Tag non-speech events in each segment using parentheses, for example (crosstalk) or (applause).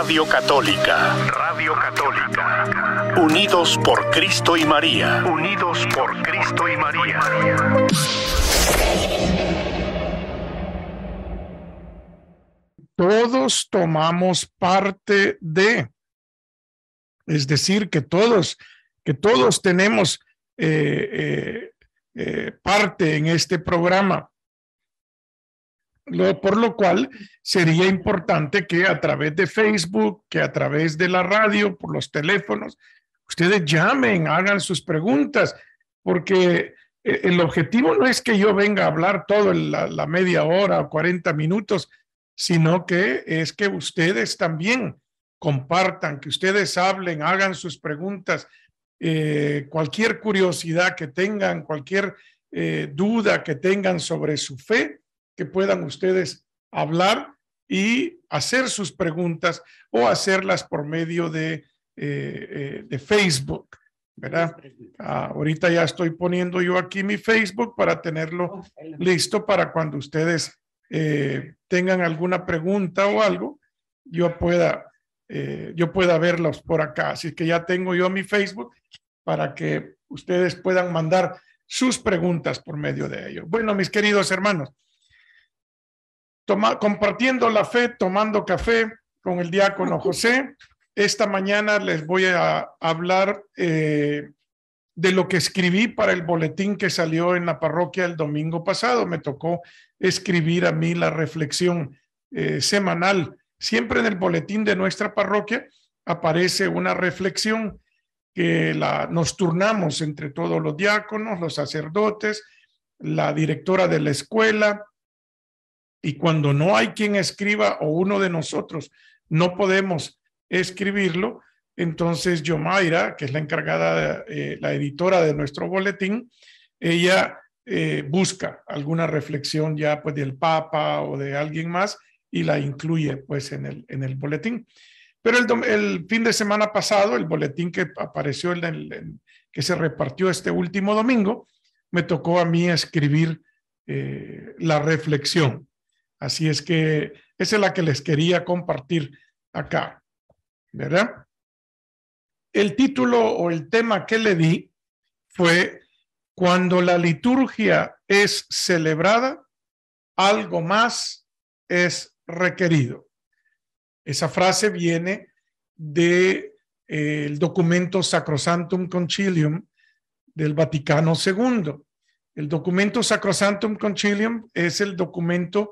Radio Católica. Radio Católica. Unidos por Cristo y María. Unidos por Cristo y María. Todos tomamos parte de, es decir, que todos, que todos tenemos eh, eh, eh, parte en este programa por lo cual sería importante que a través de Facebook, que a través de la radio, por los teléfonos, ustedes llamen, hagan sus preguntas, porque eh, el objetivo no es que yo venga a hablar toda la, media hora o 40 minutos, sino que es que ustedes también compartan, que ustedes hablen, hagan sus preguntas, eh, cualquier curiosidad que tengan, cualquier eh, duda que tengan sobre su fe, que puedan ustedes hablar y hacer sus preguntas o hacerlas por medio de, eh, eh, de Facebook. ¿verdad? Ah, ahorita ya estoy poniendo yo aquí mi Facebook para tenerlo oh, listo para cuando ustedes eh, tengan alguna pregunta o algo, yo pueda, yo pueda verlos por acá. Así que ya tengo yo mi Facebook para que ustedes puedan mandar sus preguntas por medio de ello. Bueno, mis queridos hermanos, compartiendo la fe, tomando café con el diácono José. Esta mañana les voy a hablar eh, de lo que escribí para el boletín que salió en la parroquia el domingo pasado. Me tocó escribir a mí la reflexión eh, semanal. Siempre en el boletín de nuestra parroquia aparece una reflexión que la, nos turnamos entre todos los diáconos, los sacerdotes, la directora de la escuela, y cuando no hay quien escriba o uno de nosotros no podemos escribirlo, entonces Yomaira, que es la encargada, eh, la editora de nuestro boletín, ella eh, busca alguna reflexión ya pues del Papa o de alguien más y la incluye pues en el, en el boletín. Pero el, fin de semana pasado, el boletín que apareció, el, que se repartió este último domingo, me tocó a mí escribir eh, la reflexión Así es que esa es la que les quería compartir acá, ¿verdad? El título o el tema que le di fue cuando la liturgia es celebrada, algo más es requerido. Esa frase viene del de, eh, documento Sacrosantum Concilium del Vaticano II. El documento Sacrosantum Concilium es el documento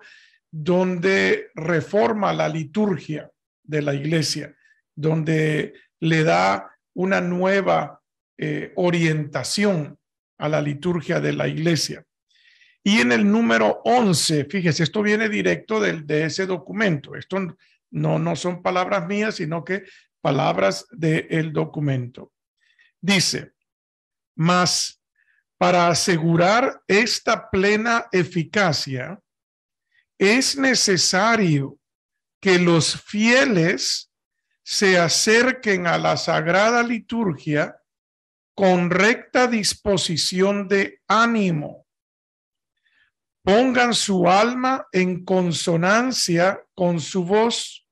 donde reforma la liturgia de la iglesia, donde le da una nueva eh, orientación a la liturgia de la iglesia. Y en el número 11, fíjese, esto viene directo de, de ese documento. Esto no, no son palabras mías, sino que palabras del documento. Dice, más para asegurar esta plena eficacia, es necesario que los fieles se acerquen a la sagrada liturgia con recta disposición de ánimo. Pongan su alma en consonancia con su voz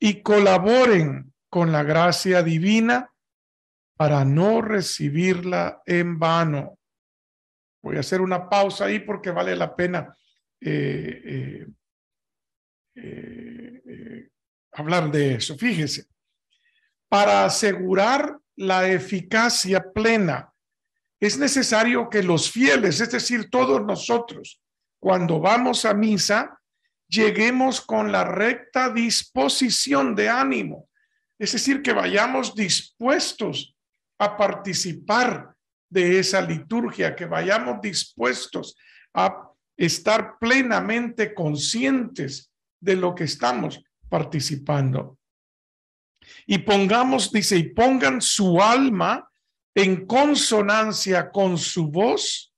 y colaboren con la gracia divina para no recibirla en vano. Voy a hacer una pausa ahí porque vale la pena eh, eh, eh, hablar de eso. Fíjese, para asegurar la eficacia plena, es necesario que los fieles, es decir, todos nosotros, cuando vamos a misa, lleguemos con la recta disposición de ánimo, es decir, que vayamos dispuestos a participar de esa liturgia, que vayamos dispuestos a estar plenamente conscientes de lo que estamos participando. Y pongamos, dice, y pongan su alma en consonancia con su voz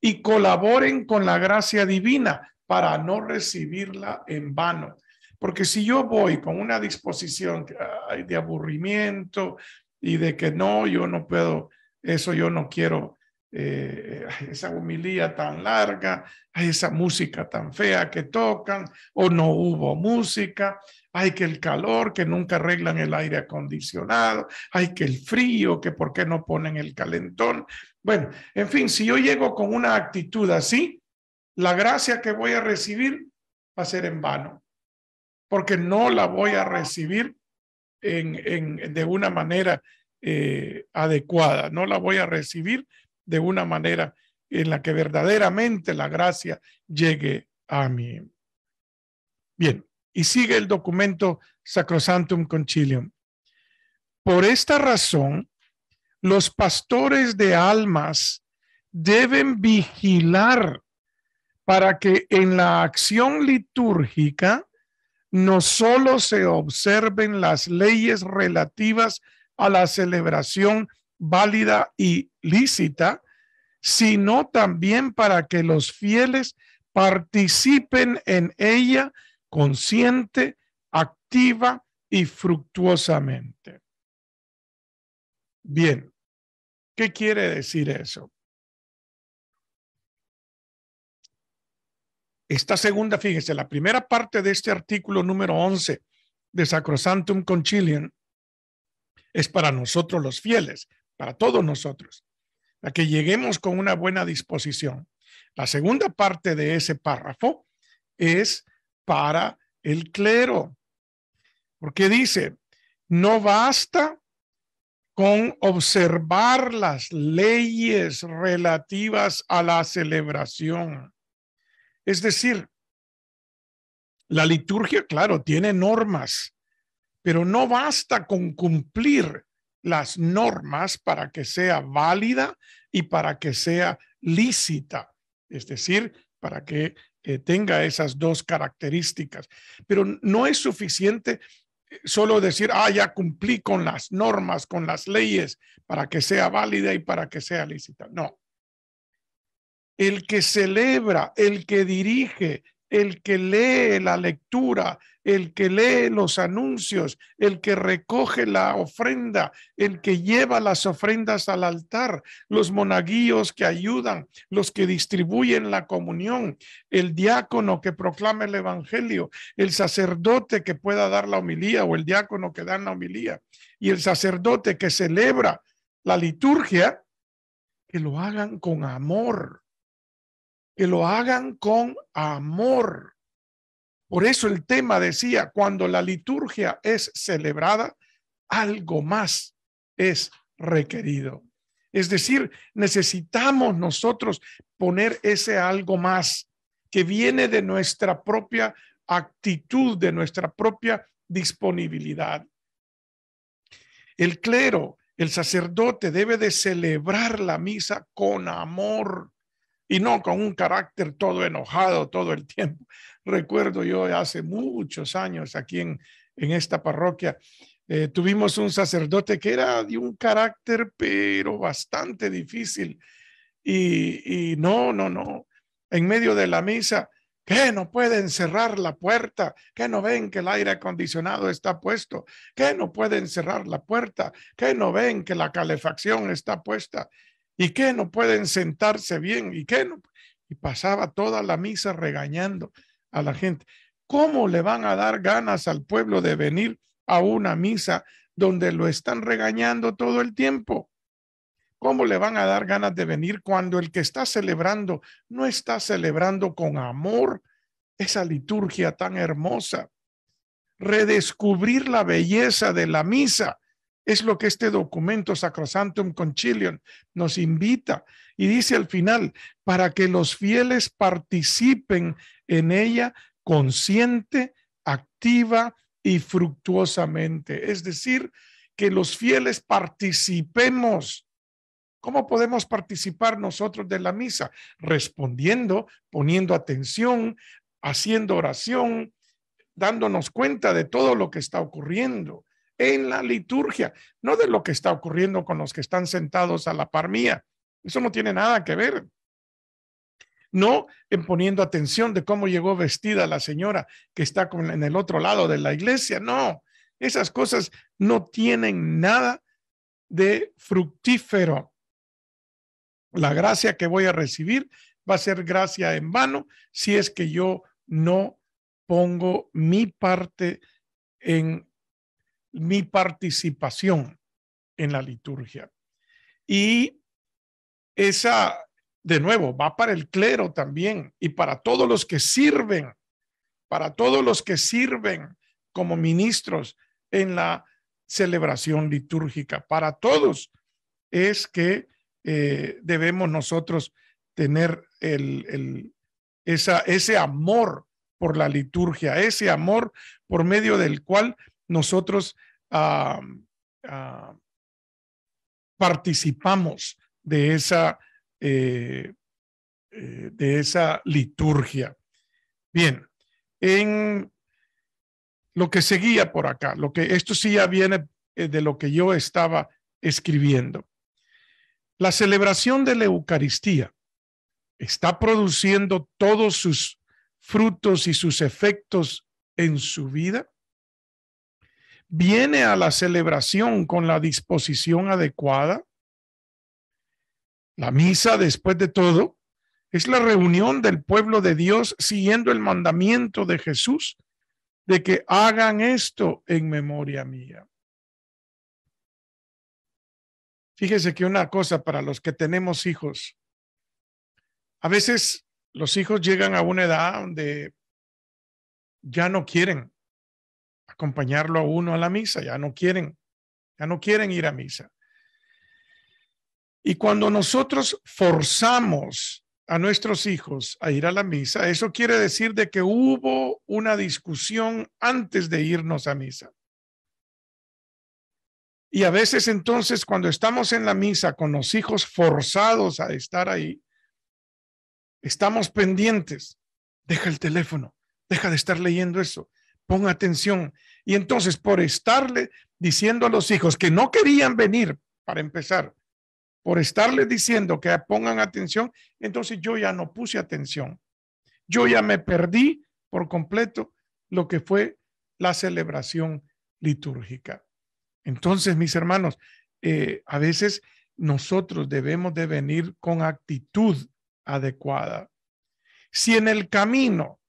y colaboren con la gracia divina para no recibirla en vano. Porque si yo voy con una disposición de aburrimiento y de que no, yo no puedo, eso yo no quiero eh, eh, esa humilía tan larga, esa música tan fea que tocan, o no hubo música, hay que el calor, que nunca arreglan el aire acondicionado, hay que el frío, que por qué no ponen el calentón. Bueno, en fin, si yo llego con una actitud así, la gracia que voy a recibir va a ser en vano, porque no la voy a recibir en, de una manera eh, adecuada, no la voy a recibir de una manera en la que verdaderamente la gracia llegue a mí. Bien, y sigue el documento Sacrosantum Concilium. Por esta razón, los pastores de almas deben vigilar para que en la acción litúrgica no solo se observen las leyes relativas a la celebración válida y lícita, sino también para que los fieles participen en ella consciente, activa y fructuosamente. Bien, ¿qué quiere decir eso? Esta segunda, fíjense, la primera parte de este artículo número 11 de Sacrosantum Concilium es para nosotros los fieles, para todos nosotros, a que lleguemos con una buena disposición. La segunda parte de ese párrafo es para el clero, porque dice, no basta con observar las leyes relativas a la celebración. Es decir, la liturgia, claro, tiene normas, pero no basta con cumplir las normas para que sea válida y para que sea lícita, es decir, para que eh, tenga esas dos características. Pero no es suficiente eh, solo decir, ah, ya cumplí con las normas, con las leyes, para que sea válida y para que sea lícita. No. El que celebra, el que dirige, el que lee la lectura, el que lee los anuncios, el que recoge la ofrenda, el que lleva las ofrendas al altar, los monaguillos que ayudan, los que distribuyen la comunión, el diácono que proclama el evangelio, el sacerdote que pueda dar la homilía o el diácono que da la homilía y el sacerdote que celebra la liturgia, que lo hagan con amor que lo hagan con amor. Por eso el tema decía, cuando la liturgia es celebrada, algo más es requerido. Es decir, necesitamos nosotros poner ese algo más que viene de nuestra propia actitud, de nuestra propia disponibilidad. El clero, el sacerdote debe de celebrar la misa con amor, y no con un carácter todo enojado todo el tiempo. (laughs) Recuerdo yo hace muchos años aquí en, en esta parroquia, eh, tuvimos un sacerdote que era de un carácter pero bastante difícil y, y no, no, no, en medio de la misa que no pueden cerrar la puerta, que no ven que el aire acondicionado está puesto, que no pueden cerrar la puerta, que no ven que la calefacción está puesta. ¿Y qué? No pueden sentarse bien. ¿Y que No? Y pasaba toda la misa regañando a la gente. ¿Cómo le van a dar ganas al pueblo de venir a una misa donde lo están regañando todo el tiempo? ¿Cómo le van a dar ganas de venir cuando el que está celebrando no está celebrando con amor esa liturgia tan hermosa? Redescubrir la belleza de la misa es lo que este documento Sacrosantum Concilium nos invita y dice al final, para que los fieles participen en ella consciente, activa y fructuosamente. Es decir, que los fieles participemos. ¿Cómo podemos participar nosotros de la misa? Respondiendo, poniendo atención, haciendo oración, dándonos cuenta de todo lo que está ocurriendo en la liturgia, no de lo que está ocurriendo con los que están sentados a la par mía. Eso no tiene nada que ver. No en poniendo atención de cómo llegó vestida la señora que está en el otro lado de la iglesia. No, esas cosas no tienen nada de fructífero. La gracia que voy a recibir va a ser gracia en vano si es que yo no pongo mi parte en mi participación en la liturgia. Y esa, de nuevo, va para el clero también y para todos los que sirven, para todos los que sirven como ministros en la celebración litúrgica. Para todos es que eh, debemos nosotros tener el, ese amor por la liturgia, ese amor por medio del cual nosotros participamos de esa, eh, eh, de esa liturgia. Bien, en lo que seguía por acá, lo que esto sí ya viene eh, de lo que yo estaba escribiendo. La celebración de la Eucaristía está produciendo todos sus frutos y sus efectos en su vida? viene a la celebración con la disposición adecuada. La misa, después de todo, es la reunión del pueblo de Dios siguiendo el mandamiento de Jesús de que hagan esto en memoria mía. Fíjese que una cosa para los que tenemos hijos, a veces los hijos llegan a una edad donde ya no quieren acompañarlo a uno a la misa, ya no quieren, ya no quieren ir a misa. Y cuando nosotros forzamos a nuestros hijos a ir a la misa, eso quiere decir de que hubo una discusión antes de irnos a misa. Y a veces entonces cuando estamos en la misa con los hijos forzados a estar ahí, estamos pendientes. Deja el teléfono, deja de estar leyendo eso, Pon atención. Y entonces, por estarle diciendo a los hijos que no querían venir, para empezar, por estarle diciendo que pongan atención, entonces yo ya no puse atención. Yo ya me perdí por completo lo que fue la celebración litúrgica. Entonces, mis hermanos, eh, a veces nosotros debemos de venir con actitud adecuada. Si en el camino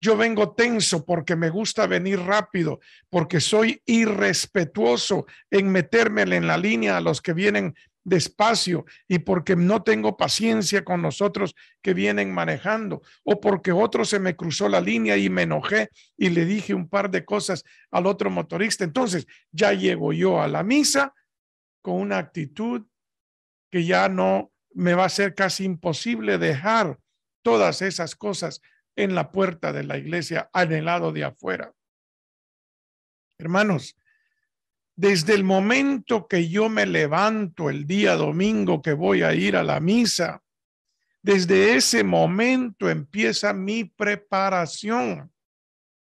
yo vengo tenso porque me gusta venir rápido, porque soy irrespetuoso en metérmele en la línea a los que vienen despacio y porque no tengo paciencia con los otros que vienen manejando o porque otro se me cruzó la línea y me enojé y le dije un par de cosas al otro motorista. Entonces ya llego yo a la misa con una actitud que ya no me va a ser casi imposible dejar todas esas cosas en la puerta de la iglesia, lado de afuera. Hermanos, desde el momento que yo me levanto el día domingo que voy a ir a la misa, desde ese momento empieza mi preparación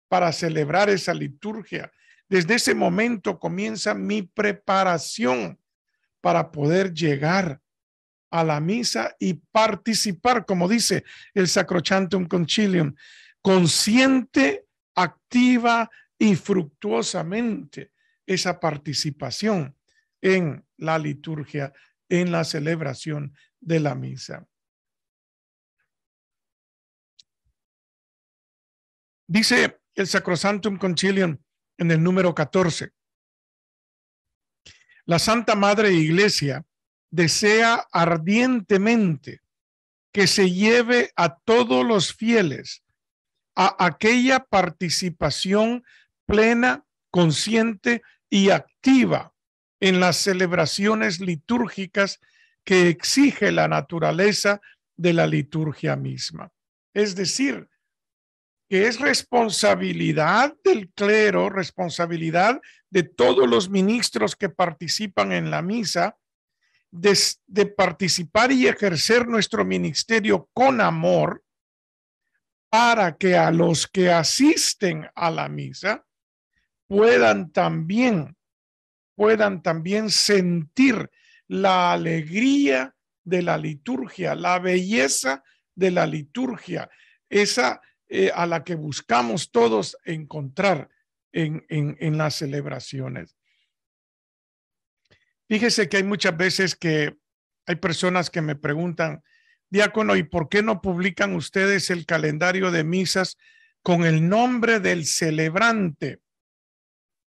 para celebrar esa liturgia. Desde ese momento comienza mi preparación para poder llegar a la misa y participar, como dice el Sacrochantum Concilium, consciente, activa y fructuosamente esa participación en la liturgia, en la celebración de la misa. Dice el Sacrosantum Concilium en el número 14. La Santa Madre Iglesia desea ardientemente que se lleve a todos los fieles a aquella participación plena, consciente y activa en las celebraciones litúrgicas que exige la naturaleza de la liturgia misma. Es decir, que es responsabilidad del clero, responsabilidad de todos los ministros que participan en la misa, de, participar y ejercer nuestro ministerio con amor para que a los que asisten a la misa puedan también puedan también sentir la alegría de la liturgia, la belleza de la liturgia, esa eh, a la que buscamos todos encontrar en las celebraciones. Fíjese que hay muchas veces que hay personas que me preguntan, diácono, ¿y por qué no publican ustedes el calendario de misas con el nombre del celebrante?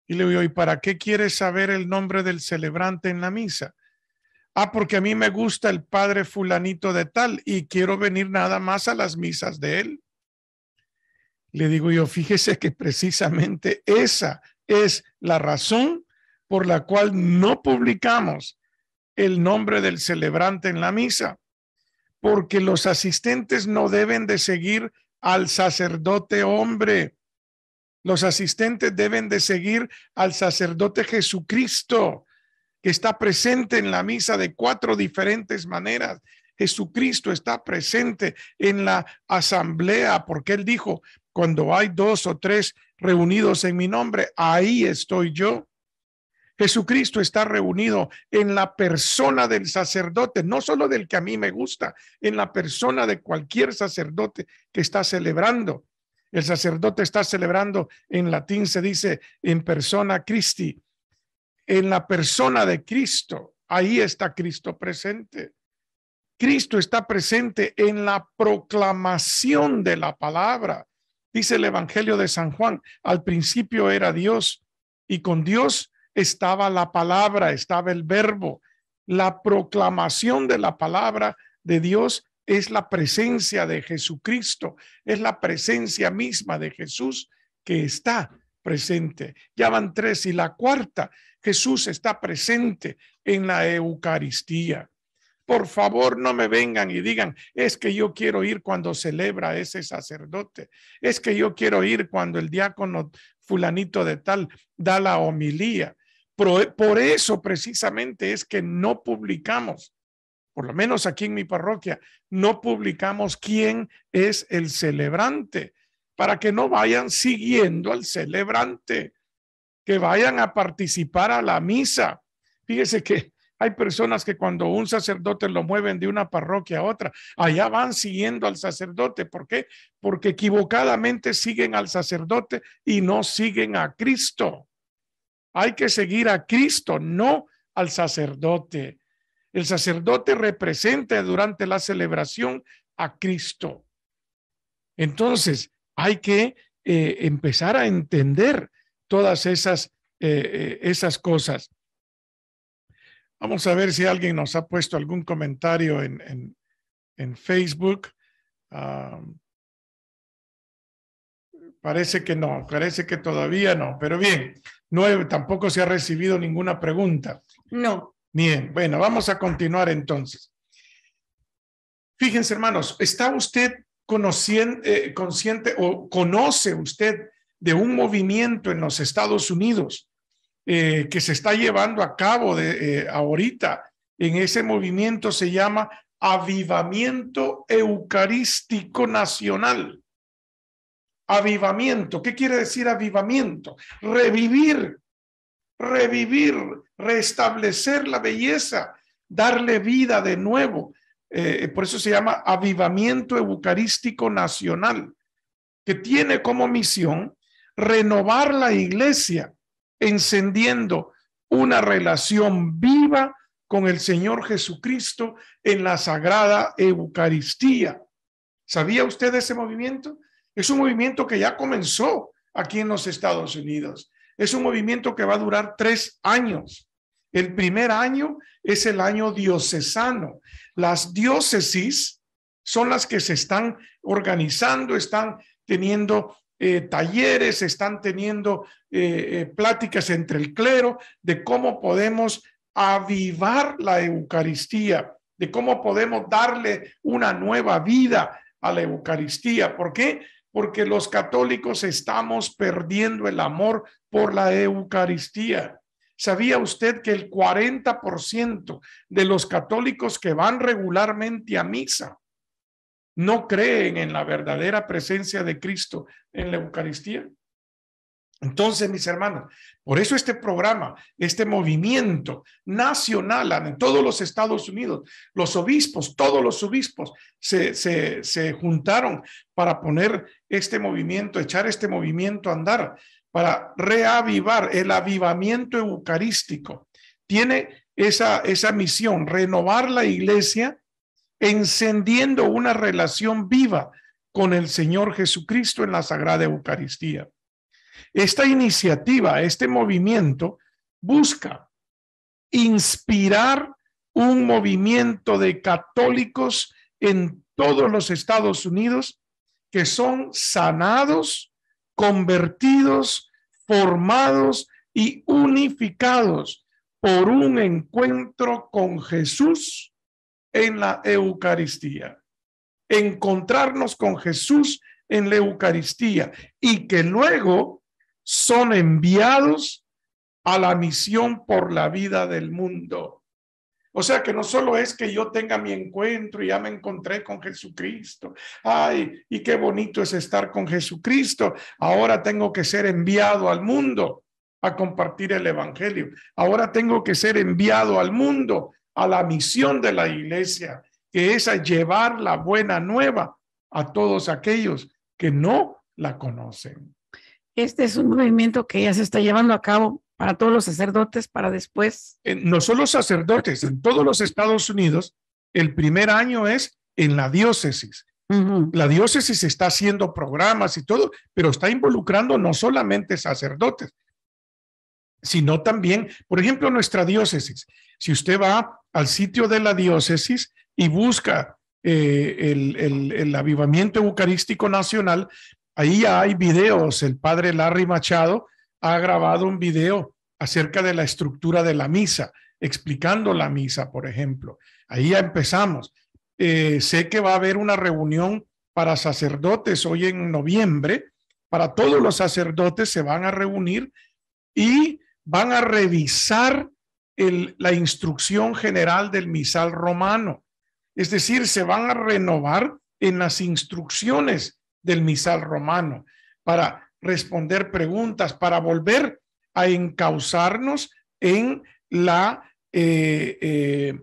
Y le digo, ¿y para qué quieres saber el nombre del celebrante en la misa? Ah, porque a mí me gusta el padre fulanito de tal y quiero venir nada más a las misas de él. Le digo yo, fíjese que precisamente esa es la razón por la cual no publicamos el nombre del celebrante en la misa, porque los asistentes no deben de seguir al sacerdote hombre. Los asistentes deben de seguir al sacerdote Jesucristo, que está presente en la misa de cuatro diferentes maneras. Jesucristo está presente en la asamblea, porque él dijo, cuando hay dos o tres reunidos en mi nombre, ahí estoy yo. Jesucristo está reunido en la persona del sacerdote, no solo del que a mí me gusta, en la persona de cualquier sacerdote que está celebrando. El sacerdote está celebrando, en latín se dice, en persona Christi, en la persona de Cristo. Ahí está Cristo presente. Cristo está presente en la proclamación de la palabra. Dice el Evangelio de San Juan, al principio era Dios y con Dios estaba la palabra, estaba el verbo. La proclamación de la palabra de Dios es la presencia de Jesucristo, es la presencia misma de Jesús que está presente. Ya van tres y la cuarta, Jesús está presente en la Eucaristía. Por favor, no me vengan y digan, es que yo quiero ir cuando celebra ese sacerdote, es que yo quiero ir cuando el diácono fulanito de tal da la homilía, eh, por eso precisamente es que no publicamos, por lo menos aquí en mi parroquia, no publicamos quién es el celebrante, para que no vayan siguiendo al celebrante, que vayan a participar a la misa. Fíjese que hay personas que cuando un sacerdote lo mueven de una parroquia a otra, allá van siguiendo al sacerdote. ¿Por qué? Porque equivocadamente siguen al sacerdote y no siguen a Cristo. Hay que seguir a Cristo, no al sacerdote. El sacerdote representa durante la celebración a Cristo. Entonces, hay que eh, empezar a entender todas esas, eh, eh, esas cosas. Vamos a ver si alguien nos ha puesto algún comentario en, en Facebook. Ah, Parece que no, parece que todavía no. Pero bien, no, tampoco se ha recibido ninguna pregunta. No. Bien, bueno, vamos a continuar entonces. Fíjense, hermanos, ¿está usted consciente, eh, consciente o conoce usted de un movimiento en los Estados Unidos eh, que se está llevando a cabo de, eh, ahorita? En ese movimiento se llama Avivamiento Eucarístico Nacional. Avivamiento. ¿Qué quiere decir avivamiento? Revivir, revivir, restablecer la belleza, darle vida de nuevo. Eh, por eso se llama Avivamiento Eucarístico Nacional, que tiene como misión renovar la iglesia, encendiendo una relación viva con el Señor Jesucristo en la Sagrada Eucaristía. ¿Sabía usted ese movimiento? Es un movimiento que ya comenzó aquí en los Estados Unidos. Es un movimiento que va a durar tres años. El primer año es el año diocesano. Las diócesis son las que se están organizando, están teniendo eh, talleres, están teniendo eh, eh, pláticas entre el clero de cómo podemos avivar la Eucaristía, de cómo podemos darle una nueva vida a la Eucaristía. ¿Por qué? porque los católicos estamos perdiendo el amor por la Eucaristía. ¿Sabía usted que el 40% de los católicos que van regularmente a misa no creen en la verdadera presencia de Cristo en la Eucaristía? Entonces, mis hermanos, por eso este programa, este movimiento nacional en todos los Estados Unidos, los obispos, todos los obispos se, se, se juntaron para poner este movimiento, echar este movimiento a andar, para reavivar el avivamiento eucarístico. Tiene esa, esa misión, renovar la iglesia, encendiendo una relación viva con el Señor Jesucristo en la Sagrada Eucaristía. Esta iniciativa, este movimiento, busca inspirar un movimiento de católicos en todos los Estados Unidos que son sanados, convertidos, formados y unificados por un encuentro con Jesús en la Eucaristía. Encontrarnos con Jesús en la Eucaristía y que luego son enviados a la misión por la vida del mundo. O sea que no solo es que yo tenga mi encuentro y ya me encontré con Jesucristo. Ay, y qué bonito es estar con Jesucristo. Ahora tengo que ser enviado al mundo a compartir el Evangelio. Ahora tengo que ser enviado al mundo a la misión de la iglesia, que es a llevar la buena nueva a todos aquellos que no la conocen. Este es un movimiento que ya se está llevando a cabo para todos los sacerdotes para después. No solo sacerdotes, en todos los Estados Unidos, el primer año es en la diócesis. La diócesis está haciendo programas y todo, pero está involucrando no solamente sacerdotes, sino también, por ejemplo, nuestra diócesis. Si usted va al sitio de la diócesis y busca eh, el, el, avivamiento eucarístico nacional, Ahí ya hay videos. El padre Larry Machado ha grabado un video acerca de la estructura de la misa, explicando la misa, por ejemplo. Ahí ya empezamos. Eh, sé que va a haber una reunión para sacerdotes hoy en noviembre. Para todos los sacerdotes se van a reunir y van a revisar la instrucción general del misal romano. Es decir, se van a renovar en las instrucciones del misal romano, para responder preguntas, para volver a encauzarnos en eh, eh,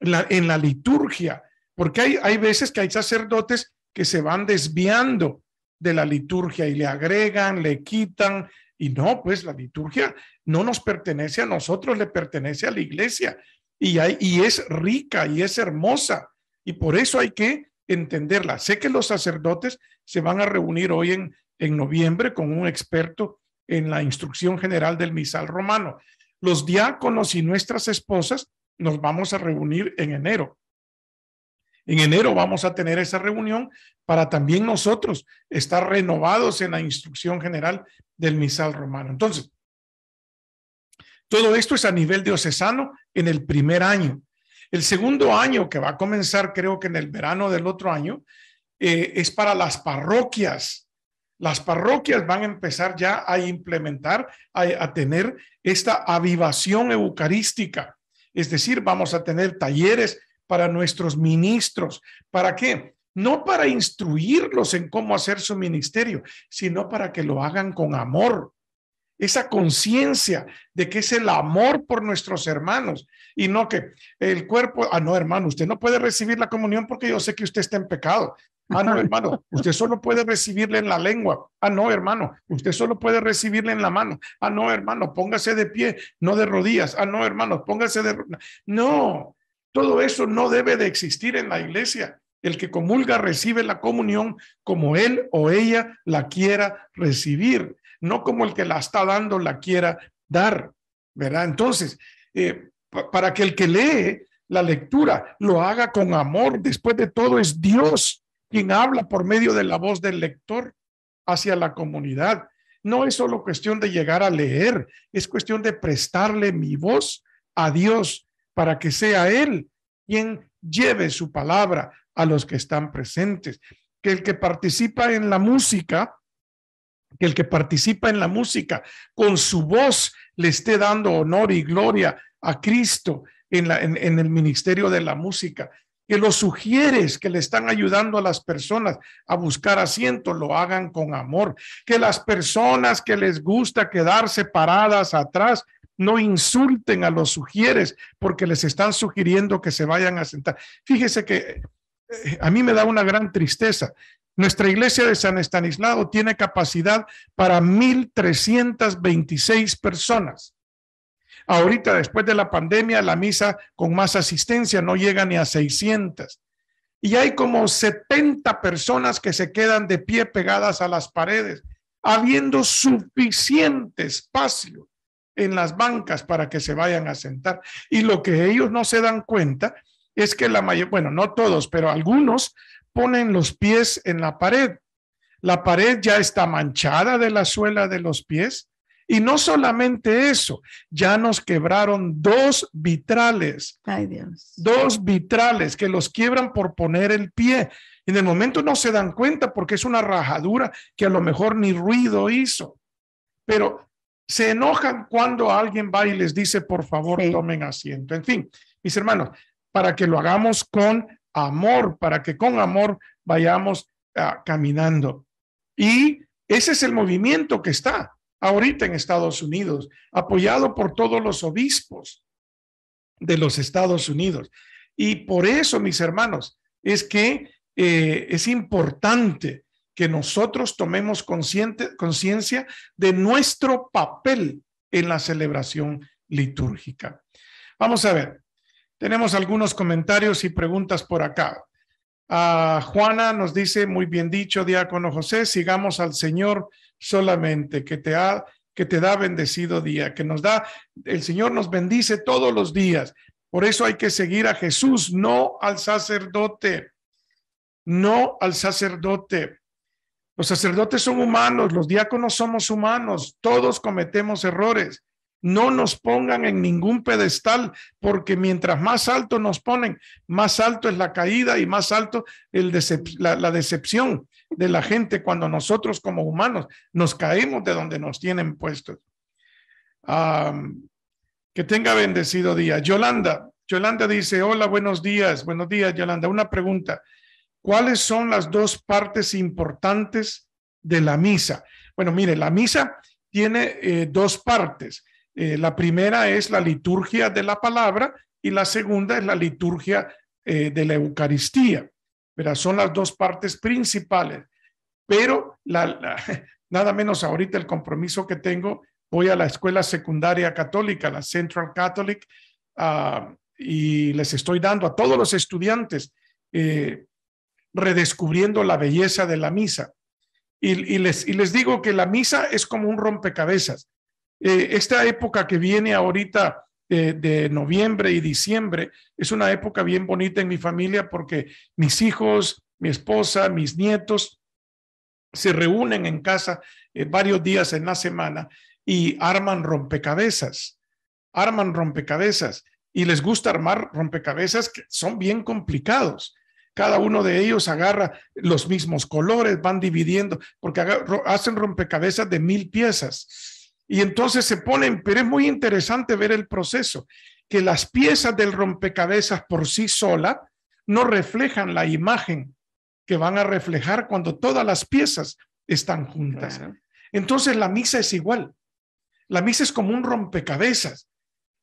la, en la liturgia, porque hay, hay veces que hay sacerdotes que se van desviando de la liturgia y le agregan, le quitan, y no, pues la liturgia no nos pertenece a nosotros, le pertenece a la iglesia. Y, hay, y es rica y es hermosa. Y por eso hay que entenderla. Sé que los sacerdotes se van a reunir hoy en, en noviembre con un experto en la instrucción general del misal romano. Los diáconos y nuestras esposas nos vamos a reunir en enero. En enero vamos a tener esa reunión para también nosotros estar renovados en la instrucción general del misal romano. Entonces, todo esto es a nivel diocesano en el primer año. El segundo año que va a comenzar, creo que en el verano del otro año, eh, es para las parroquias. Las parroquias van a empezar ya a implementar, a, a tener esta avivación eucarística. Es decir, vamos a tener talleres para nuestros ministros. ¿Para qué? No para instruirlos en cómo hacer su ministerio, sino para que lo hagan con amor, esa conciencia de que es el amor por nuestros hermanos y no que el cuerpo, ah, no, hermano, usted no puede recibir la comunión porque yo sé que usted está en pecado. Ah, no, hermano, (laughs) usted solo puede recibirle en la lengua. Ah, no, hermano, usted solo puede recibirle en la mano. Ah, no, hermano, póngase de pie, no de rodillas. Ah, no, hermano, póngase de... No, todo eso no debe de existir en la iglesia. El que comulga recibe la comunión como él o ella la quiera recibir no como el que la está dando la quiera dar, ¿verdad? Entonces, eh, para que el que lee la lectura lo haga con amor, después de todo es Dios quien habla por medio de la voz del lector hacia la comunidad. No es solo cuestión de llegar a leer, es cuestión de prestarle mi voz a Dios para que sea Él quien lleve su palabra a los que están presentes. Que el que participa en la música que el que participa en la música con su voz le esté dando honor y gloria a Cristo en, el ministerio de la música. Que los sugieres que le están ayudando a las personas a buscar asiento lo hagan con amor. Que las personas que les gusta quedarse paradas atrás no insulten a los sugieres porque les están sugiriendo que se vayan a sentar. Fíjese que eh, a mí me da una gran tristeza nuestra iglesia de San Estanislao tiene capacidad para 1.326 personas. Ahorita, después de la pandemia, la misa con más asistencia no llega ni a 600. Y hay como 70 personas que se quedan de pie pegadas a las paredes, habiendo suficiente espacio en las bancas para que se vayan a sentar. Y lo que ellos no se dan cuenta es que la mayor, bueno, no todos, pero algunos ponen los pies en la pared. La pared ya está manchada de la suela de los pies. Y no solamente eso, ya nos quebraron dos vitrales. Ay, Dios. Dos vitrales que los quiebran por poner el pie. En el momento no se dan cuenta porque es una rajadura que a lo mejor ni ruido hizo. Pero se enojan cuando alguien va y les dice, por favor, tomen asiento. En fin, mis hermanos, para que lo hagamos con amor, para que con amor vayamos ah, caminando. Y ese es el movimiento que está ahorita en Estados Unidos, apoyado por todos los obispos de los Estados Unidos. Y por eso, mis hermanos, es que eh, es importante que nosotros tomemos conciencia de nuestro papel en la celebración litúrgica. Vamos a ver, tenemos algunos comentarios y preguntas por acá. Ah, Juana nos dice, muy bien dicho, diácono José, sigamos al Señor solamente, que te, ha, que te da bendecido día, que nos da, el Señor nos bendice todos los días. Por eso hay que seguir a Jesús, no al sacerdote, no al sacerdote. Los sacerdotes son humanos, los diáconos somos humanos, todos cometemos errores. No nos pongan en ningún pedestal, porque mientras más alto nos ponen, más alto es la caída y más alto la, decepción de la gente cuando nosotros como humanos nos caemos de donde nos tienen puestos. que tenga bendecido día. Yolanda, Yolanda dice, hola, buenos días, buenos días, Yolanda. Una pregunta, ¿cuáles son las dos partes importantes de la misa? Bueno, mire, la misa tiene eh, dos partes. Eh, la primera es la liturgia de la palabra y la segunda es la liturgia eh, de la Eucaristía. Pero son las dos partes principales. Pero (laughs) nada menos ahorita el compromiso que tengo, voy a la escuela secundaria católica, la Central Catholic, ah, y les estoy dando a todos los estudiantes eh, redescubriendo la belleza de la misa. y les digo que la misa es como un rompecabezas. Eh, esta época que viene ahorita eh, de noviembre y diciembre es una época bien bonita en mi familia porque mis hijos, mi esposa, mis nietos se reúnen en casa eh, varios días en la semana y arman rompecabezas, arman rompecabezas y les gusta armar rompecabezas que son bien complicados cada uno de ellos agarra los mismos colores, van dividiendo, porque hacen rompecabezas de mil piezas. Y entonces se ponen, pero es muy interesante ver el proceso, que las piezas del rompecabezas por sí sola no reflejan la imagen que van a reflejar cuando todas las piezas están juntas. Entonces la misa es igual. La misa es como un rompecabezas,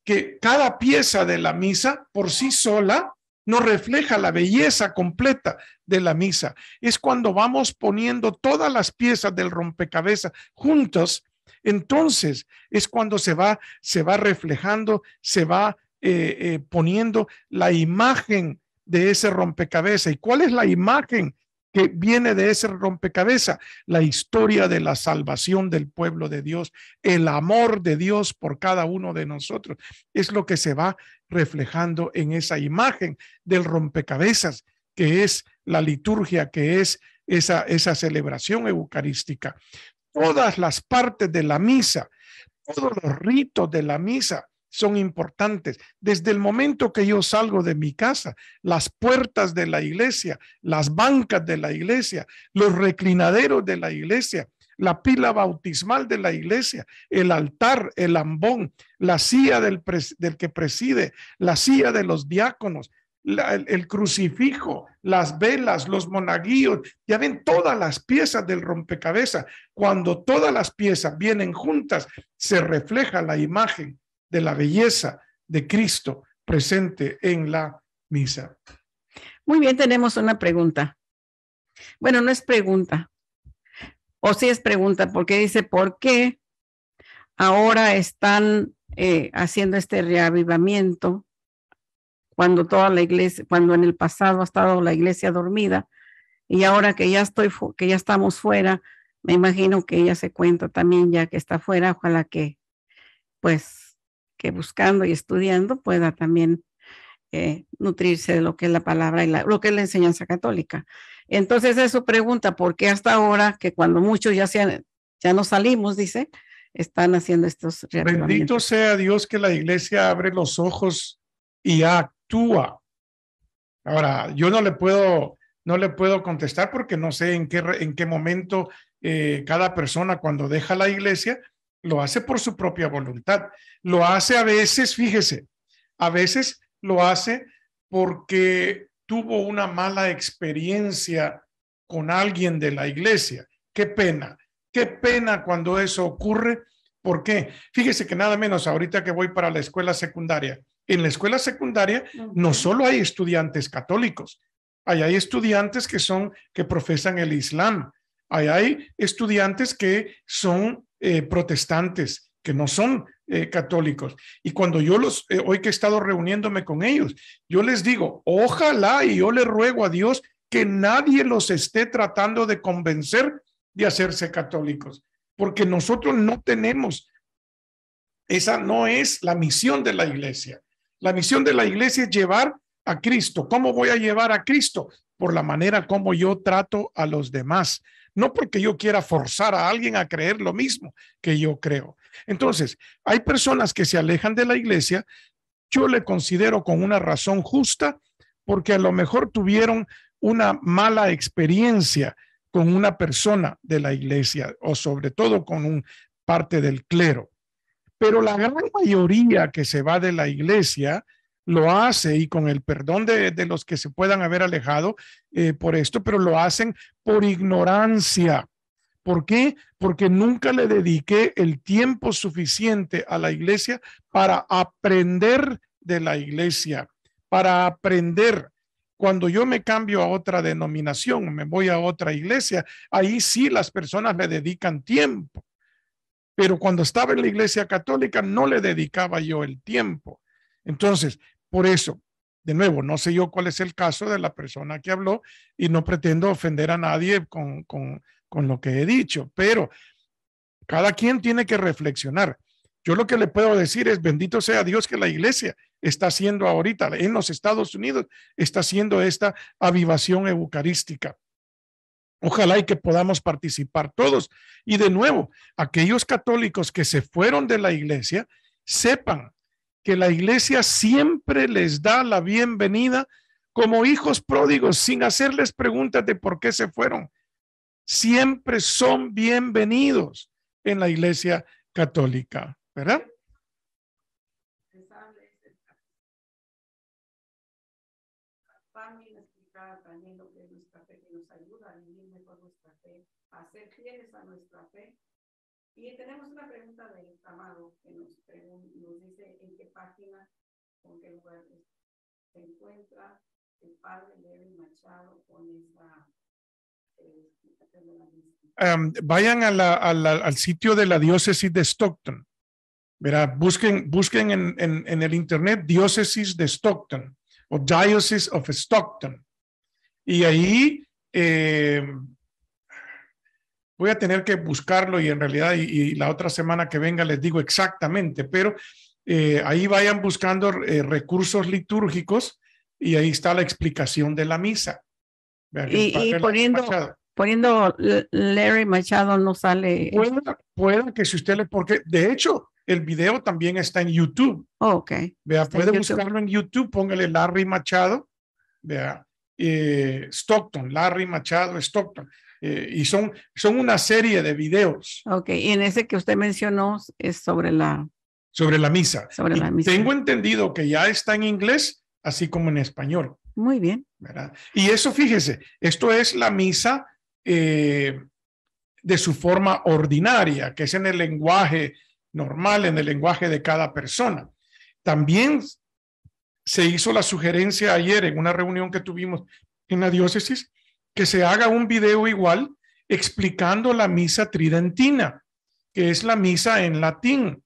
que cada pieza de la misa por sí sola no refleja la belleza completa de la misa. Es cuando vamos poniendo todas las piezas del rompecabezas juntas entonces es cuando se va, se va reflejando, se va eh, eh, poniendo la imagen de ese rompecabezas. ¿Y cuál es la imagen que viene de ese rompecabezas? La historia de la salvación del pueblo de Dios, el amor de Dios por cada uno de nosotros. Es lo que se va reflejando en esa imagen del rompecabezas, que es la liturgia, que es esa, esa celebración eucarística todas las partes de la misa, todos los ritos de la misa son importantes. Desde el momento que yo salgo de mi casa, las puertas de la iglesia, las bancas de la iglesia, los reclinaderos de la iglesia, la pila bautismal de la iglesia, el altar, el ambón, la silla del, que preside, la silla de los diáconos, el crucifijo, las velas, los monaguillos, ya ven todas las piezas del rompecabezas. Cuando todas las piezas vienen juntas, se refleja la imagen de la belleza de Cristo presente en la misa. Muy bien, tenemos una pregunta. Bueno, no es pregunta, o si sí es pregunta, porque dice, ¿por qué ahora están eh, haciendo este reavivamiento cuando toda la iglesia, cuando en el pasado ha estado la iglesia dormida y ahora que ya estoy, que ya estamos fuera, me imagino que ella se cuenta también ya que está fuera, ojalá que, pues, que buscando y estudiando pueda también eh, nutrirse de lo que es la palabra y lo que es la enseñanza católica. Entonces eso pregunta, ¿por qué hasta ahora que cuando muchos ya, sean, ya no salimos, dice, están haciendo estos Bendito sea Dios que la iglesia abre los ojos y ha Ahora, yo no le puedo, no le puedo contestar porque no sé en qué, en qué momento eh, cada persona cuando deja la iglesia lo hace por su propia voluntad. Lo hace a veces, fíjese, a veces lo hace porque tuvo una mala experiencia con alguien de la iglesia. Qué pena, qué pena cuando eso ocurre. ¿Por qué? Fíjese que nada menos ahorita que voy para la escuela secundaria, en la escuela secundaria no solo hay estudiantes católicos, hay estudiantes que son que profesan el Islam, hay estudiantes que son eh, protestantes, que no son eh, católicos. Y cuando yo los, eh, hoy que he estado reuniéndome con ellos, yo les digo, ojalá y yo les ruego a Dios que nadie los esté tratando de convencer de hacerse católicos, porque nosotros no tenemos, esa no es la misión de la iglesia. La misión de la iglesia es llevar a Cristo. ¿Cómo voy a llevar a Cristo? Por la manera como yo trato a los demás. No porque yo quiera forzar a alguien a creer lo mismo que yo creo. Entonces, hay personas que se alejan de la iglesia. Yo le considero con una razón justa porque a lo mejor tuvieron una mala experiencia con una persona de la iglesia o sobre todo con un parte del clero. Pero la gran mayoría que se va de la iglesia lo hace y con el perdón de, los que se puedan haber alejado eh, por esto, pero lo hacen por ignorancia. ¿Por qué? Porque nunca le dediqué el tiempo suficiente a la iglesia para aprender de la iglesia, para aprender. Cuando yo me cambio a otra denominación, me voy a otra iglesia, ahí sí las personas me dedican tiempo pero cuando estaba en la iglesia católica no le dedicaba yo el tiempo. Entonces, por eso, de nuevo, no sé yo cuál es el caso de la persona que habló y no pretendo ofender a nadie con, con lo que he dicho, pero cada quien tiene que reflexionar. Yo lo que le puedo decir es, bendito sea Dios que la iglesia está haciendo ahorita en los Estados Unidos, está haciendo esta avivación eucarística. Ojalá y que podamos participar todos. Y de nuevo, aquellos católicos que se fueron de la iglesia, sepan que la iglesia siempre les da la bienvenida como hijos pródigos, sin hacerles preguntas de por qué se fueron. Siempre son bienvenidos en la iglesia católica, ¿verdad? hacer ser fieles a nuestra fe. Y tenemos una pregunta de Amado que nos, nos dice en qué página, con qué lugar se encuentra el padre Levi Machado con esa... Eh, um, vayan a la, al sitio de la diócesis de Stockton. Verá, busquen, busquen en, en, en, el internet diócesis de Stockton o diócesis of Stockton. Y ahí eh, Voy a tener que buscarlo y en realidad y, la otra semana que venga les digo exactamente, pero eh, ahí vayan buscando eh, recursos litúrgicos y ahí está la explicación de la misa. y, poniendo, poniendo Larry Machado no sale. Pueda, que si usted le, porque de hecho el video también está en YouTube. Oh, ok. Vea, puede buscarlo en YouTube, póngale Larry Machado, vea, eh, Stockton, Larry Machado, Stockton. Eh, y son, son una serie de videos. Ok, y en ese que usted mencionó es sobre la... Sobre la misa. Sobre la Tengo entendido que ya está en inglés, así como en español. Muy bien. ¿verdad? Y eso, fíjese, esto es la misa eh, de su forma ordinaria, que es en el lenguaje normal, en el lenguaje de cada persona. También se hizo la sugerencia ayer en una reunión que tuvimos en la diócesis que se haga un video igual explicando la misa tridentina, que es la misa en latín.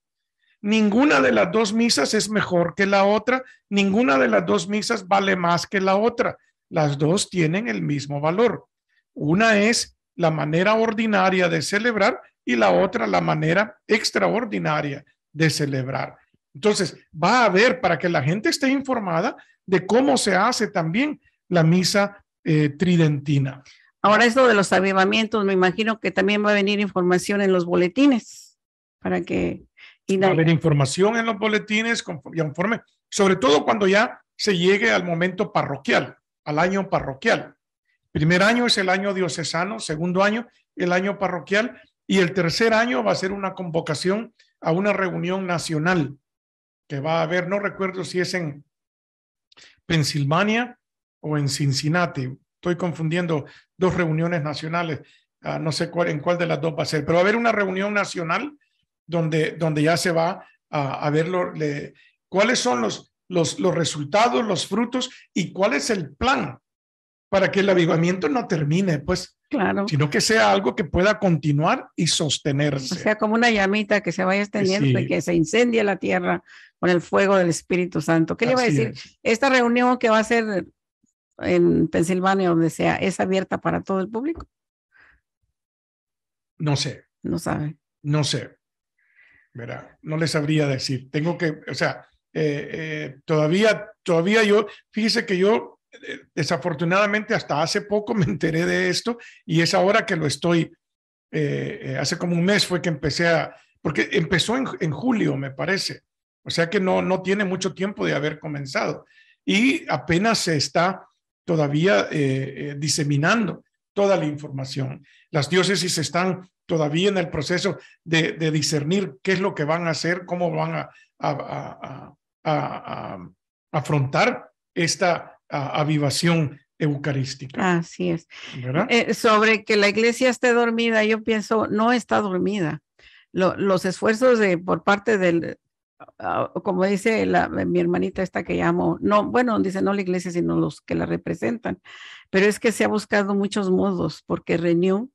Ninguna de las dos misas es mejor que la otra, ninguna de las dos misas vale más que la otra. Las dos tienen el mismo valor. Una es la manera ordinaria de celebrar y la otra la manera extraordinaria de celebrar. Entonces, va a haber para que la gente esté informada de cómo se hace también la misa eh, tridentina. Ahora esto de los avivamientos, me imagino que también va a venir información en los boletines para que... va a haber información en los boletines conforme, sobre todo cuando ya se llegue al momento parroquial, al año parroquial. Primer año es el año diocesano, segundo año el año parroquial y el tercer año va a ser una convocación a una reunión nacional que va a haber, no recuerdo si es en Pensilvania o en Cincinnati. Estoy confundiendo dos reuniones nacionales. Ah, no sé cuál, en cuál de las dos va a ser, pero va a haber una reunión nacional donde, donde ya se va a, ver lo, le, cuáles son los, los, los resultados, los frutos y cuál es el plan para que el avivamiento no termine, pues. Claro. Sino que sea algo que pueda continuar y sostenerse. O sea, como una llamita que se vaya extendiendo y que se incendie la tierra con el fuego del Espíritu Santo. ¿Qué le iba a decir? Esta reunión que va a ser en Pensilvania, donde sea, es abierta para todo el público? No sé. No sabe. No sé. Verá, no le sabría decir. Tengo que, o sea, eh, eh, todavía, todavía yo, fíjese que yo eh, desafortunadamente hasta hace poco me enteré de esto y es ahora que lo estoy, hace como un mes fue que empecé a, porque empezó en, julio, me parece. O sea que no, no tiene mucho tiempo de haber comenzado. Y apenas se está todavía eh, eh, diseminando toda la información. Las diócesis están todavía en el proceso de, discernir qué es lo que van a hacer, cómo van a, afrontar esta avivación eucarística. Así es. Eh, sobre que la iglesia esté dormida, yo pienso, no está dormida. los esfuerzos de, por parte del, Ah, como dice mi hermanita esta que llamo, no, bueno, dice no la iglesia, sino los que la representan, pero es que se ha buscado muchos modos, porque Renew,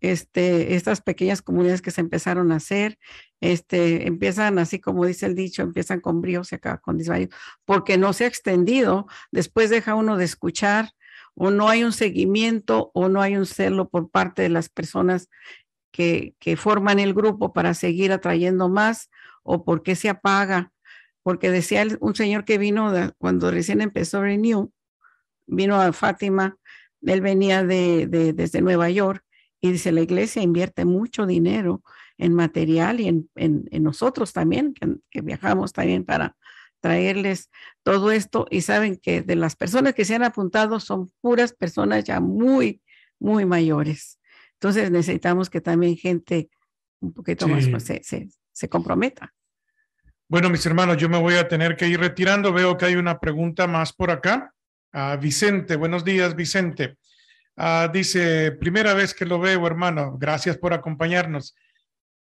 este, estas pequeñas comunidades que se empezaron a hacer, este, empiezan así como dice el dicho, empiezan con brío, se acaba con desvío porque no se ha extendido, después deja uno de escuchar, o no hay un seguimiento, o no hay un celo por parte de las personas que, que, forman el grupo para seguir atrayendo más o por qué se apaga. Porque decía un señor que vino cuando recién empezó Renew, vino a Fátima, él venía de, desde Nueva York y dice, la iglesia invierte mucho dinero en material y en, en, nosotros también, que, viajamos también para traerles todo esto. Y saben que de las personas que se han apuntado son puras personas ya muy, muy mayores. Entonces necesitamos que también gente un poquito más pues, se, se comprometa. Bueno, mis hermanos, yo me voy a tener que ir retirando. Veo que hay una pregunta más por acá. Ah, Vicente, buenos días, Vicente. Ah, dice, primera vez que lo veo, hermano. Gracias por acompañarnos.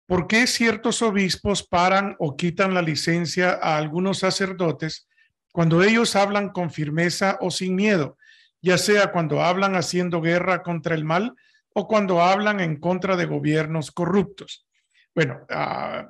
¿Por qué ciertos obispos paran o quitan la licencia a algunos sacerdotes cuando ellos hablan con firmeza o sin miedo, ya sea cuando hablan haciendo guerra contra el mal o cuando hablan en contra de gobiernos corruptos? Bueno, ah,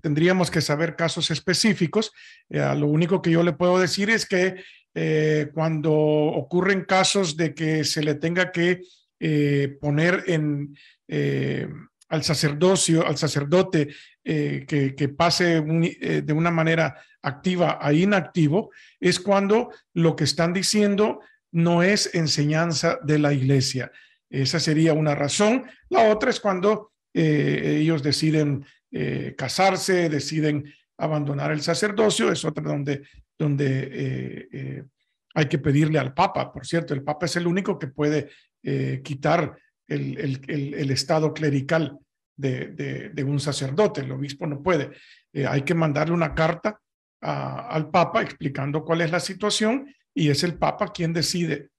tendríamos que saber casos específicos. Ah, lo único que yo le puedo decir es que eh, cuando ocurren casos de que se le tenga que eh, poner en, eh, al sacerdocio, al sacerdote, que, pase de una manera activa a inactivo, es cuando lo que están diciendo no es enseñanza de la iglesia. Esa sería una razón. La otra es cuando eh, ellos deciden eh, casarse, deciden abandonar el sacerdocio, es otra donde, donde eh, hay que pedirle al Papa. Por cierto, el Papa es el único que puede quitar el, el, estado clerical de, de, un sacerdote, el obispo no puede. hay que mandarle una carta al Papa explicando cuál es la situación y es el Papa quien decide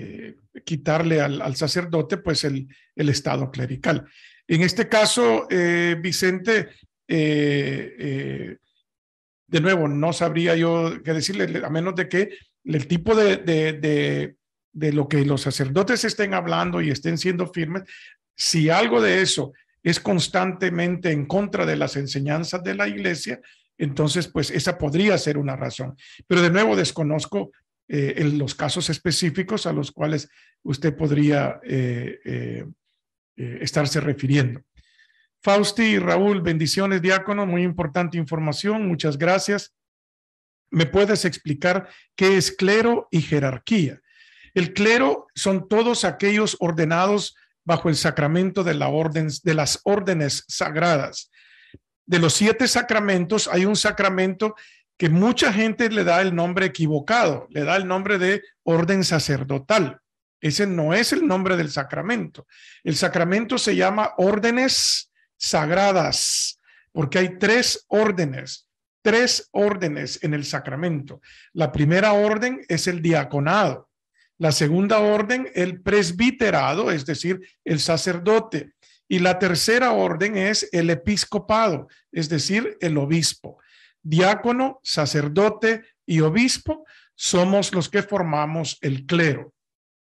eh, quitarle al, sacerdote pues el, el, estado clerical. En este caso, eh, Vicente, eh, de nuevo, no sabría yo qué decirle, a menos de que el tipo de, de, de lo que los sacerdotes estén hablando y estén siendo firmes, si algo de eso es constantemente en contra de las enseñanzas de la iglesia, entonces, pues esa podría ser una razón. Pero de nuevo desconozco eh, en los casos específicos a los cuales usted podría eh, eh, estarse refiriendo. Fausti y Raúl, bendiciones, diácono, muy importante información, muchas gracias. ¿Me puedes explicar qué es clero y jerarquía? El clero son todos aquellos ordenados bajo el sacramento de, la orden, de las órdenes sagradas. De los siete sacramentos hay un sacramento que mucha gente le da el nombre equivocado, le da el nombre de orden sacerdotal. Ese no es el nombre del sacramento. El sacramento se llama órdenes sagradas, porque hay tres órdenes, tres órdenes en el sacramento. La primera orden es el diaconado, la segunda orden el presbiterado, es decir, el sacerdote, y la tercera orden es el episcopado, es decir, el obispo diácono, sacerdote y obispo, somos los que formamos el clero,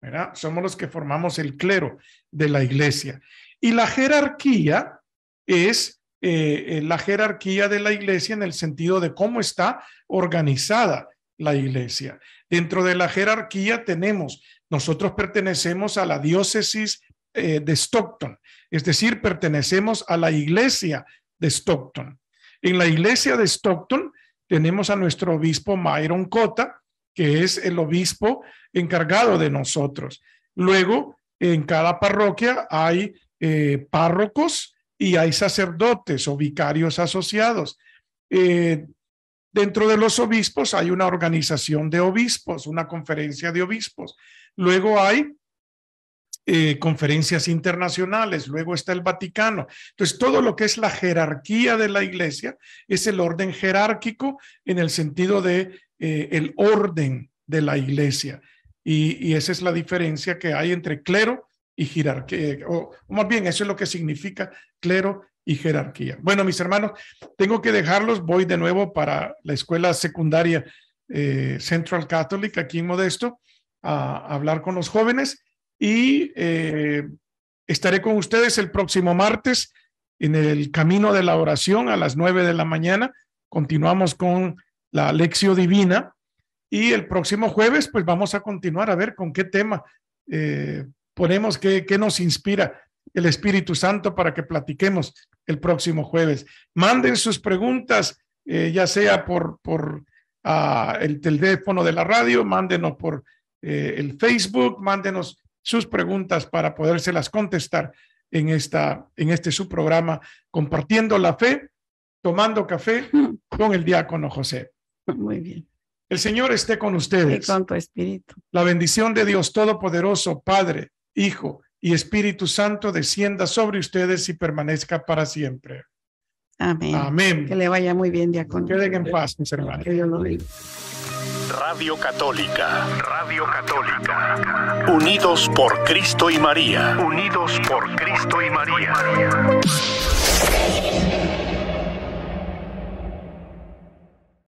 ¿verdad? Somos los que formamos el clero de la iglesia. Y la jerarquía es eh, eh, la jerarquía de la iglesia en el sentido de cómo está organizada la iglesia. Dentro de la jerarquía tenemos, nosotros pertenecemos a la diócesis eh, de Stockton, es decir, pertenecemos a la iglesia de Stockton. En la iglesia de Stockton tenemos a nuestro obispo Myron Cota, que es el obispo encargado de nosotros. Luego, en cada parroquia hay eh, párrocos y hay sacerdotes o vicarios asociados. Eh, dentro de los obispos hay una organización de obispos, una conferencia de obispos. Luego hay eh, conferencias internacionales, luego está el Vaticano. Entonces, todo lo que es la jerarquía de la iglesia es el orden jerárquico en el sentido de eh, el orden de la iglesia. Y, esa es la diferencia que hay entre clero y jerarquía, eh, o, más bien eso es lo que significa clero y jerarquía. Bueno, mis hermanos, tengo que dejarlos, voy de nuevo para la escuela secundaria Central Catholic aquí en Modesto a hablar con los jóvenes y eh, estaré con ustedes el próximo martes en el camino de la oración a las nueve de la mañana. Continuamos con la lección divina y el próximo jueves pues vamos a continuar a ver con qué tema eh, ponemos, qué, nos inspira el Espíritu Santo para que platiquemos el próximo jueves. Manden sus preguntas, eh, ya sea por, por ah, el teléfono de la radio, mándenos por el Facebook, mándenos sus preguntas para podérselas contestar en, esta, en este su programa, compartiendo la fe, tomando café (laughs) con el diácono José. Muy bien. El Señor esté con ustedes. Y con tu espíritu. La bendición de Dios Todopoderoso, Padre, Hijo y Espíritu Santo descienda sobre ustedes y permanezca para siempre. Amén. Amén. Que le vaya muy bien, diácono. Queden en paz, mis hermanos. Que lo Radio Católica, Radio Católica. Unidos por Cristo y María. Unidos por Cristo y María.